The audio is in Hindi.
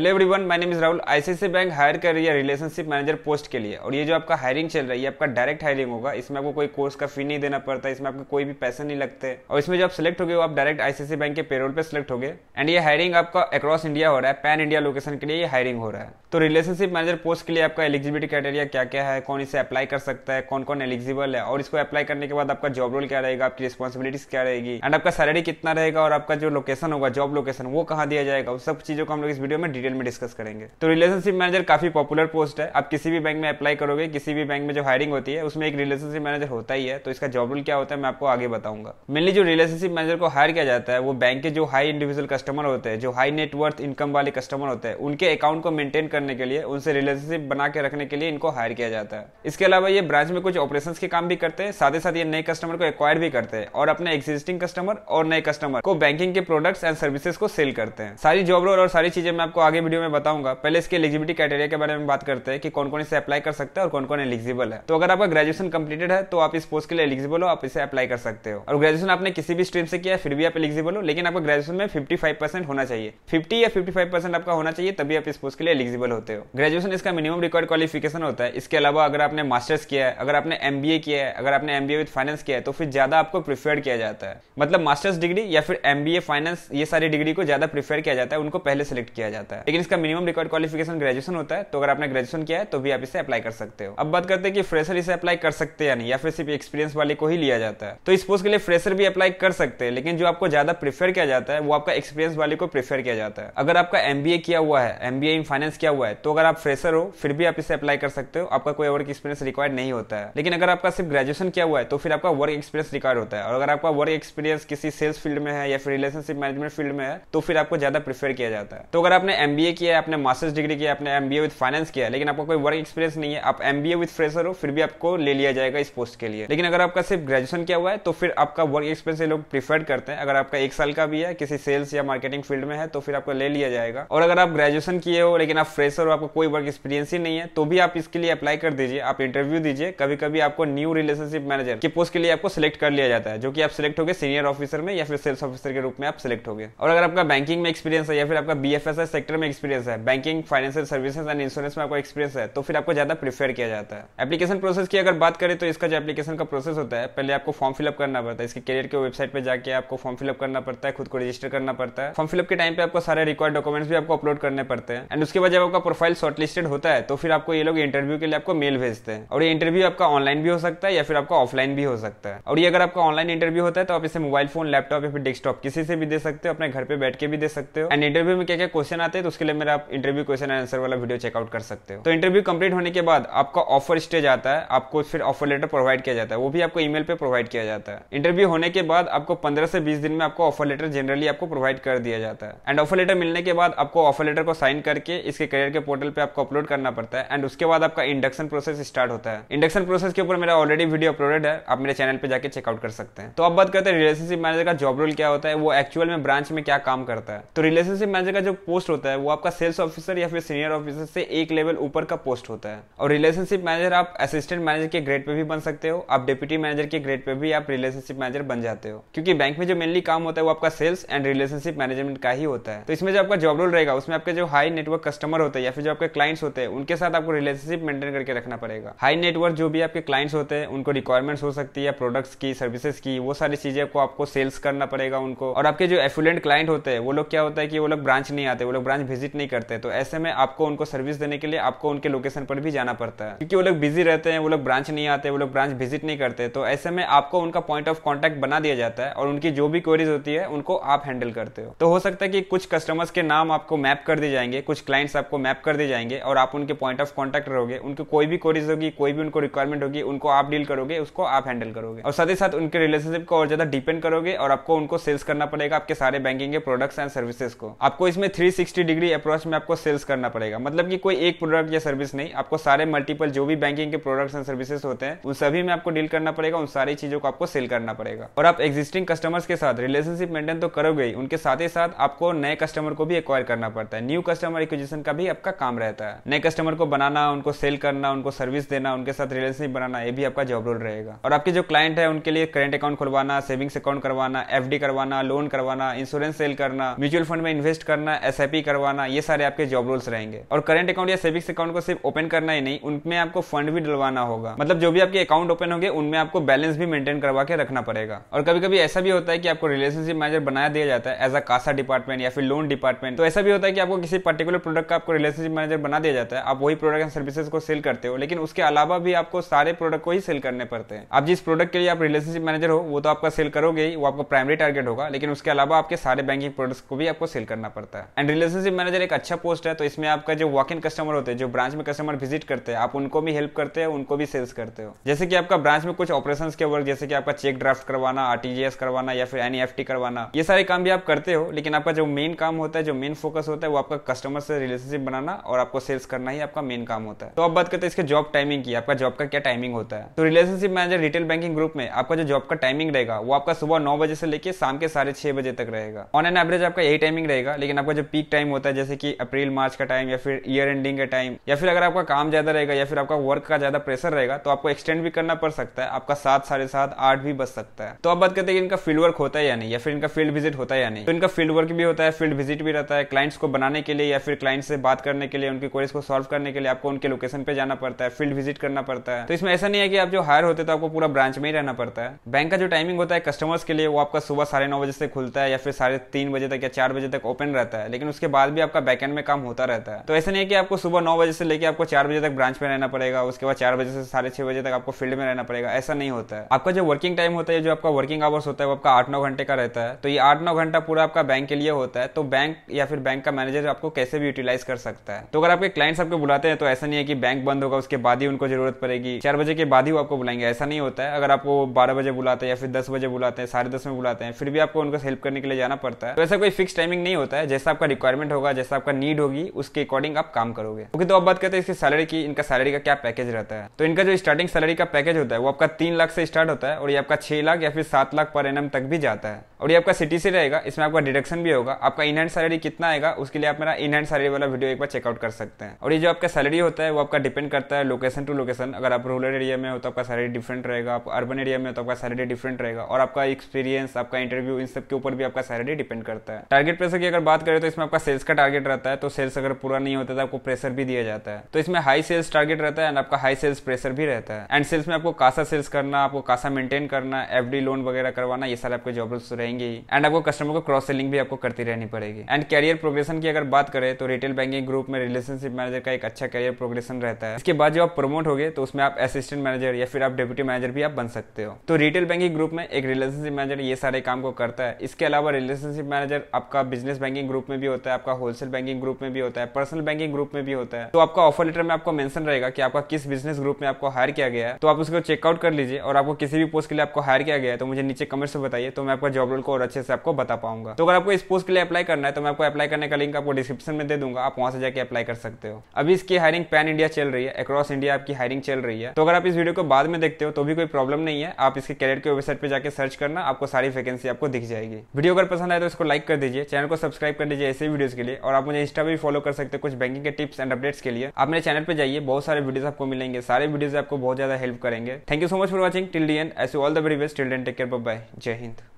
hello everyone my name is Rahul ICICI bank hire कर रही है रिलेशनशिप मैनेजर पोस्ट के लिए और ये जो आपका हायरिंग चल रही है आपका डायरेक्ट हायरिंग होगा इसमें आपको कोई कोर्स का फी नहीं देना पड़ता इसमें आपको कोई भी पैसे नहीं लगते और इसमें जो आप सिलेक्ट हो गए आप डायरेक्ट आईसीआईसी बैंक के पेरोल पे सिलेक्ट हो गए एंड ये हायरिंग आपका अक्रॉस इंडिया हो रहा है पैन इंडिया लोकेशन के लिए ये हायरिंग हो रहा है तो रिलेशनशिप मैनेजर पोस्ट के लिए आपका एलिजिबिलिटी क्राइटेरिया क्या क्या है कौन इसे अप्लाई कर सकता है कौन कौन एलिजिबल है और इसको अप्लाई करने के बाद आपका जॉब रोल क्या रहेगा आपकी रिस्पॉसिबिलिटीज क्या रहेगी एंड आपका सैलरी कितना रहेगा और आपका जो लोकेशन होगा जॉब लोकेशन वो कहाँ दिया जाएगा उस सब चीजों को हम लोग इस वीडियो में डिटेल डिटेल में डिस्कस करेंगे तो रिलेशनशिप मैनेजर काफी पॉपुलर पोस्ट है आप किसी भी बैंक में अप्लाई करोगे किसी भी बैंक में जो हायरिंग होती है उसमें एक रिलेशनशिप मैनेजर होता ही है तो इसका जॉब रोल क्या होता है मैं आपको आगे बताऊंगा मेनली जो रिलेशनशिप मैनेजर को हायर किया जाता है वो बैंक के जो हाई इंडिविजुअल कस्टमर होते हैं जो हाई नेटवर्थ इनकम वाले कस्टमर होते हैं उनके अकाउंट को मेंटेन करने के लिए उनसे रिलेशनशिप बना के रखने के लिए इनको हायर किया जाता है इसके अलावा ये ब्रांच में कुछ ऑपरेशन के काम भी करते हैं साथ ही साथ ये नए कस्टमर को एक्वायर भी करते हैं और अपने एग्जिस्टिंग कस्टमर और नए कस्टमर को बैंकिंग के प्रोडक्ट्स एंड सर्विसेज को सेल करते हैं सारी जॉब रोल और सारी चीजें मैं आपको आगे वीडियो में बताऊंगा पहले इसके एलिजिबिलिटी क्राइटेरिया के बारे में बात करते हैं कि कौन कौन इसे अप्लाई कर सकते हैं और कौन कौन एलिजिबल है तो अगर आपका ग्रेजुएशन कंप्लीटेड है तो आप इस पोस्ट के लिए एलिजिबल हो आप इसे अप्लाई कर सकते हो और ग्रेजुएशन आपने किसी भी स्ट्रीम से किया फिर भी आप एलिजिबल हो लेकिन आपका ग्रेजुएशन में फिफ्टी होना चाहिए फिफ्टी या फिफ्टी आपका होना चाहिए तभी आप इस पोस्ट के लिए एलिजिबल होते हो ग्रेजुएशन इसका मिनिमम रिकॉर्ड क्वालिफिकेशन होता है इसके अलावा अगर आपने मास्टर्स किया है अगर आपने एम किया है अगर आपने एम विद फाइनेंस किया है तो फिर ज्यादा आपको प्रिफेयर किया जाता है मतलब मास्टर्स डिग्री या फिर एम फाइनेंस ये सारी डिग्री को ज्यादा प्रिफेयर किया जाता है उनको पहले सेलेक्ट किया जाता है है लेकिन इसका मिनिमम रिकॉर्ड क्वालिफिकेशन ग्रेजुएशन होता है तो अगर आपने ग्रेजुएशन किया है तो भी आप इसे अप्लाई कर सकते हो अब बात करते हैं कि फ्रेशर इसे अप्लाई कर सकते हैं या नहीं या फिर सिर्फ एक्सपीरियंस वाले को ही लिया जाता है तो इस पोस्ट के लिए फ्रेशर भी अप्लाई कर सकते हैं लेकिन जो आपको ज्यादा प्रीफर किया जाता है वो आपका एक्सपीरियंस वाले को प्रीफर किया जाता है अगर आपका एमबीए किया हुआ है एमबीए इन फाइनेंस किया हुआ है तो अगर आप फ्रेशर हो फिर भी आप इसे अप्लाई कर सकते हो आपका कोई वर्क एक्सपीरियंस रिक्वायर्ड नहीं होता है लेकिन अगर आपका सिर्फ ग्रेजुएशन किया हुआ है तो फिर आपका वर्क एक्सपीरियंस रिक्वायर्ड होता है और अगर आपका वर्क एक्सपीरियंस किसी सेल्स फील्ड में है या फिर रिलेशनशिप मैनेजमेंट फील्ड में है तो फिर आपको ज्यादा प्रीफर किया जाता है तो अगर आपने एम किया है आपने मास्टर्स डिग्री किया आपने एम विद फाइनेंस किया लेकिन आपका कोई वर्क एक्सपीरियंस नहीं है आप एम विद फ्रेशर हो फिर भी आपको ले लिया जाएगा इस पोस्ट के लिए लेकिन अगर आपका सिर्फ ग्रेजुएशन किया हुआ है तो फिर आपका वर्क एक्सपीरियंस ये लोग प्रीफर करते हैं अगर आपका एक साल का भी है किसी सेल्स या मार्केटिंग फील्ड में है तो फिर आपको ले लिया जाएगा और अगर आप ग्रेजुएशन किए हो लेकिन आप फ्रेशर हो आपको कोई वर्क एक्सपीरियंस ही नहीं है तो भी आप इसके लिए अप्लाई कर दीजिए आप इंटरव्यू दीजिए कभी कभी आपको न्यू रिलेशनशिप मैनेजर की पोस्ट के लिए आपको सिलेक्ट कर लिया जाता है जो कि आप सिलेक्ट हो गए सीनियर ऑफिसर में या फिर सेल्स ऑफिसर के रूप में आप सिलेक्ट हो गए और अगर आपका बैंकिंग में एक्सपीरियंस है या फिर आपका बी एफ सेक्टर में एक्सपीरियंस है banking financial services and insurance में आपको एक्सपीरियंस है तो फिर आपको ज्यादा प्रीफर किया जाता है एप्लीकेशन प्रोसेस की अगर बात करें तो इसका जो एप्लीकेशन का प्रोसेस होता है पहले आपको फॉर्म फिलअप करना पड़ता है इसके करियर के वेबसाइट पर जाकर आपको फॉर्म फिलअप करना पड़ता है खुद को रजिस्टर करना पड़ता है फॉर्म फिलअप के टाइम पे आपको सारे रिक्वायर्ड डॉक्यूमेंट्स भी आपको अपलोड करने पड़ते हैं एंड उसके बाद जब आपका प्रोफाइल शॉर्टलिस्टेड होता है तो फिर आपको ये लोग इंटरव्यू के लिए आपको मेल भेजते हैं और ये इंटरव्यू आपका ऑनलाइन भी हो सकता है या फिर आपका ऑफलाइन भी हो सकता है और ये अगर आपका ऑनलाइन इंटरव्यू होता है तो आप इसे मोबाइल फोन लैपटॉप या फिर डेस्कटॉप किसी से भी दे सकते हो अपने घर पे बैठ के भी दे सकते हो एंड इंटरव्यू में क्या क्या क्वेश्चन आते हैं तो उसके लिए मेरा आप इंटरव्यू क्वेश्चन एंड आंसर वाला वीडियो चेकआउट कर सकते हो तो इंटरव्यू कंप्लीट होने के बाद आपका ऑफर स्टेज आता है आपको फिर ऑफर लेटर प्रोवाइड किया जाता है वो भी आपको ईमेल पे प्रोवाइड किया जाता है इंटरव्यू होने के बाद आपको पंद्रह से बीस दिन में आपको ऑफर लेटर जनरली आपको प्रोवाइड कर दिया जाता है एंड ऑफर लेटर मिलने के बाद आपको ऑफर लेटर को साइन करके इसके करियर के पोर्टल पे आपको अपलोड करना पड़ता है एंड उसके बाद आपका इंडक्शन प्रोसेस स्टार्ट होता है इंडक्शन प्रोसेस के ऊपर मेरा ऑलरेडी वीडियो अपलोडेड है आप मेरे चैनल पे जाके चेकआउट कर सकते हैं तो अब बात करते हैं रिलेशनशिप मैनेजर का जॉब रोल क्या होता है वो एक्चुअल में ब्रांच में क्या काम करता है तो रिलेशनशिप मैनेजर का जो पोस्ट होता है वो आपका सेल्स ऑफिसर या फिर सीनियर ऑफिसर से एक लेवल ऊपर का पोस्ट होता है और रिलेशनशिप मैनेजर आप असिस्टेंट मैनेजर के ग्रेड पे भी बन सकते हो आप डिप्यूटी मैनेजर के ग्रेड पे भी आप रिलेशनशिप मैनेजर बन जाते हो क्योंकि बैंक में जो मेनली काम होता है वो आपका सेल्स एंड रिलेशनशिप मैनेजमेंट का ही होता है तो इसमें जो आपका जॉब रोल रहेगा उसमें आपके जो हाई नेटवर्क कस्टमर होते हैं या फिर जो आपके क्लाइंट्स होते हैं उनके साथ आपको रिलेशनशिप मेंटेन करके रखना पड़ेगा हाई नेटवर्क जो भी आपके क्लाइंट्स होते हैं उनको रिक्वायरमेंट्स हो सकती है प्रोडक्ट्स की सर्विसेज की वो सारी चीजें को आपको सेल्स करना पड़ेगा उनको और आपके जो एफुलेंट क्लाइंट होते हैं वो लोग क्या होता है कि वो लोग ब्रांच नहीं आते वो लोग ब्रांच विजिट नहीं करते तो ऐसे में आपको उनको सर्विस देने के लिए आपको उनके लोकेशन पर भी जाना पड़ता है क्योंकि वो लोग बिजी रहते हैं वो लोग ब्रांच नहीं आते वो लोग ब्रांच विजिट नहीं करते तो ऐसे में आपको उनका पॉइंट ऑफ कॉन्टैक्ट बना दिया जाता है और उनकी जो भी क्वेरीज होती है उनको आप हैंडल करते हो तो हो सकता है कि कुछ कस्टमर्स के नाम आपको मैप कर दिए जाएंगे कुछ क्लाइंट्स आपको मैप कर दिए जाएंगे और आप उनके पॉइंट ऑफ कॉन्टेक्ट रहोगे उनकी कोई भी क्वेरीज होगी कोई भी उनको रिक्वायरमेंट होगी उनको आप डील करोगे उसको आप हैंडल करोगे और साथ ही साथ उनके रिलेशनशिप को और ज्यादा डिपेंड करोगे और आपको उनको सेल्स करना पड़ेगा आपके सारे बैंकिंग के प्रोडक्ट्स एंड सर्विसेज को आपको इसमें three sixty degree degree approach में आपको सेल्स करना पड़ेगा मतलब कि कोई एक प्रोडक्ट या सर्विस नहीं आपको सारे मल्टीपल जो भी बैंकिंग के प्रोडक्ट्स एंड सर्विसेज होते हैं उन सभी में आपको डील करना पड़ेगा उन सारी चीजों को आपको सेल करना पड़ेगा और आप एग्जिस्टिंग कस्टमर्स के साथ रिलेशनशिप मेंटेन तो करोगे ही उनके साथ ही साथ आपको नए कस्टमर को भी एक्वायर करना पड़ता है न्यू कस्टमर एक्विजिशन का भी आपका काम रहता है नए कस्टमर को बनाना उनको सेल करना उनको सर्विस देना उनके साथ रिलेशनशिप बनाना ये भी आपका जॉब रोल रहेगा और आपके जो क्लाइंट है उनके लिए करेंट अकाउंट खुलवाना सेविंग्स अकाउंट करवाना एफ करवाना लोन करवाना इंश्योरेंस सेल करना म्यूचुअल फंड में इन्वेस्ट करना एसआईपी करवाना डलवाना ये सारे आपके जॉब रोल्स रहेंगे और करंट अकाउंट या सेविंग्स अकाउंट को सिर्फ ओपन करना ही नहीं उनमें आपको फंड भी डलवाना होगा मतलब जो भी आपके अकाउंट ओपन होंगे उनमें आपको बैलेंस भी मेंटेन करवा के रखना पड़ेगा और कभी कभी ऐसा भी होता है कि आपको रिलेशनशिप मैनेजर बनाया दिया जाता है एज अ कासा डिपार्टमेंट या फिर लोन डिपार्टमेंट तो ऐसा भी होता है कि आपको किसी पर्टिकुलर प्रोडक्ट का आपको रिलेशनशिप मैनेजर बना दिया जाता है आप वही प्रोडक्ट एंड सर्विसेज को सेल करते हो लेकिन उसके अलावा भी आपको सारे प्रोडक्ट को ही सेल करने पड़ते हैं आप जिस प्रोडक्ट के लिए आप रिलेशनशिप मैनेजर हो वो तो आपका सेल करोगे ही वो आपका प्राइमरी टारगेट होगा लेकिन उसके अलावा आपके सारे बैंकिंग प्रोडक्ट्स को भी आपको सेल करना पड़ता है एंड रिलेशनशिप रिलेशनशिप मैनेजर एक अच्छा पोस्ट है तो इसमें आपका जो वॉक इन कस्टमर होते हैं जो ब्रांच में कस्टमर विजिट करते हैं आप उनको भी हेल्प करते हैं उनको भी सेल्स करते हो जैसे कि आपका ब्रांच में कुछ ऑपरेशन के वर्क जैसे कि आपका चेक ड्राफ्ट करवाना आरटीजीएस करवाना या फिर एनईएफटी e करवाना ये सारे काम भी आप करते हो लेकिन आपका जो मेन काम होता है जो मेन फोकस होता है वो आपका कस्टमर से रिलेशनशिप बनाना और आपको सेल्स करना ही आपका मेन काम होता है तो अब बात करते हैं इसके जॉब टाइमिंग की आपका जॉब का क्या टाइमिंग होता है तो relationship manager retail banking group में आपका जो जॉब का टाइमिंग रहेगा वो आपका सुबह नौ बजे से लेकर शाम के साढ़े छह बजे तक रहेगा ऑन एन एवरेज आपका यही टाइमिंग रहेगा लेकिन आपका जो पीक टाइम होता है जैसे कि अप्रैल मार्च का टाइम या फिर ईयर एंडिंग का टाइम या फिर अगर आपका काम ज्यादा रहेगा या फिर आपका वर्क का ज्यादा प्रेशर रहेगा तो आपको एक्सटेंड भी करना पड़ सकता है आपका सात साढ़े सात आठ भी बच सकता है तो आप बात करते हैं इनका फील्ड वर्क होता है या नहीं या फिर इनका फील्ड विजिट होता है या नहीं तो इनका फील्ड वर्क भी होता है फील्ड विजिट भी रहता है क्लाइंट्स को बनाने के लिए या फिर क्लाइंट से बात करने के लिए उनकी क्वेरीज को सॉल्व करने के लिए आपको उनके लोकेशन पे जाना पड़ता है फील्ड विजिट करना पड़ता है तो इसमें ऐसा नहीं है कि आप जो हायर होते तो आपको पूरा ब्रांच में ही रहना पड़ता है बैंक का जो टाइमिंग होता है कस्टमर्स के लिए वो आपका सुबह साढ़े बजे से खुलता है या फिर साढ़े बजे तक या चार बजे तक ओपन रहता है लेकिन उसके बाद बाद भी आपका बैकएंड में काम होता रहता है तो ऐसा नहीं है कि आपको सुबह नौ बजे से लेकर आपको चार बजे तक ब्रांच में रहना पड़ेगा उसके बाद चार बजे से साढ़े छह बजे तक आपको फील्ड में रहना पड़ेगा ऐसा नहीं होता है आपका जो वर्किंग टाइम होता है जो आपका वर्किंग आवर्स होता है वो आपका आठ नौ घंटे का रहता है तो ये आठ नौ घंटा पूरा आपका बैंक के लिए होता है तो बैंक या फिर बैंक का मैनेजर आपको कैसे भी यूटिलाइज कर सकता है तो अगर आपके क्लाइंट्स आपको बुलाते हैं तो ऐसा नहीं है कि बैंक बंद होगा उसके बाद ही उनको जरूरत पड़ेगी चार बजे के बाद ही वो आपको बुलाएंगे ऐसा नहीं होता है अगर आपको बारह बजे बुलाते हैं या फिर दस बजे बुलाते हैं साढ़े दस में बुलाते हैं फिर भी आपको उनको हेल्प करने के लिए जाना पड़ता है तो ऐसा कोई फिक्स टाइमिंग नहीं होता है जैसा आपका रिक्वायरमेंट होगा जैसा आपका नीड होगी उसके अकॉर्डिंग आप काम करोगे ओके तो अब बात करते हैं इसकी सैलरी की इनका सैलरी का क्या पैकेज रहता है तो इनका जो स्टार्टिंग सैलरी का पैकेज होता है वो आपका तीन लाख से स्टार्ट होता है और ये आपका छह लाख या फिर सात लाख पर एनम तक भी जाता है और ये आपका सिटी से रहेगा इसमें आपका डिडक्शन भी होगा आपका इन हैंड सैलरी कितना आएगा उसके लिए आप मेरा इन हैंड सैलरी वाला वीडियो एक बार चेकआउट कर सकते हैं और ये जो आपका सैलरी होता है वो आपका डिपेंड करता है लोकेशन टू लोकेशन अगर आप रूरल एरिया में हो तो आपका सैलरी डिफरेंट रहेगा आप अर्बन एरिया में हो तो आपका सैलरी डिफरेंट रहेगा और आपका एक्सपीरियंस आपका इंटरव्यू इन सब के ऊपर भी आपका सैलरी डिपेंड करता है टारगेट पैसे की अगर बात करें तो इसमें आपका सेल्स का टारगेट रहता है तो सेल्स अगर पूरा नहीं होता तो आपको प्रेशर भी दिया जाता है तो इसमें हाई सेल्स टारगेट रहता है एंड आपका हाई सेल्स प्रेशर भी रहता है एंड सेल्स में आपको कासा सेल्स करना आपको कासा मेंटेन करना एफ लोन वगैरह करवाना ये सारे आपके जॉब रहेंगे एंड आपको कस्टमर को क्रॉस सेलिंग भी आपको करती रहनी पड़ेगी एंड कैरियर प्रोग्रेशन की अगर बात करें तो रिटेल बैंकिंग ग्रुप में रिलेशनशिप मैनेजर का एक अच्छा कैरियर प्रोग्रेशन रहता है इसके बाद जब आप प्रमोट हो गए तो उसमें आप असिस्टेंट मैनेजर या फिर आप डेप्यूटी मैनेजर भी आप बन सकते हो तो रिटेल बैंकिंग ग्रुप में एक रिलेशनशिप मैनेजर ये सारे काम को करता है इसके अलावा रिलेशनशिप मैनेजर आपका बिजनेस बैंकिंग ग्रुप में भी होता है आपका होलसेल बैंकिंग ग्रुप में भी होता है पर्सनल बैंकिंग ग्रुप में भी होता है तो आपका ऑफर लेटर में आपको मेंशन रहेगा कि आपका किस बिजनेस ग्रुप में आपको हायर किया गया है तो आप उसको चेकआउट कर लीजिए और आपको किसी भी पोस्ट के लिए आपको हायर किया गया है तो मुझे नीचे कमेंट्स में बताइए तो मैं आपका जॉब रोल को और अच्छे से आपको बता पाऊंगा तो अगर आपको इस पोस्ट के लिए अप्लाई करना है तो मैं आपको अप्लाई करने का लिंक आपको डिस्क्रिप्शन में दे दूंगा आप वहां से जाकर अप्लाई कर सकते हो अभी इसकी हायरिंग पैन इंडिया चल रही है अक्रॉस इंडिया आपकी हायरिंग चल रही है तो अगर आप इस वीडियो को बाद में देखते हो तो भी कोई प्रॉब्लम नहीं है आप इसके कैरियर के वेबसाइट पर जाकर सर्च करना आपको सारी वैकेंसी आपको दिख जाएगी वीडियो अगर पसंद आए तो इसको लाइक कर दीजिए चैनल को सब्सक्राइब कर लीजिए ऐसे वीडियोज के लिए लिए और आप मुझे इंस्टा भी फॉलो कर सकते हैं कुछ बैंकिंग के टिप्स एंड अपडेट्स के लिए आप मेरे चैनल पर जाइए बहुत सारे वीडियोस आपको मिलेंगे सारे वीडियोस आपको बहुत ज्यादा हेल्प करेंगे thank you so much for watching till the end as all the very best till then take care bye Jai Hind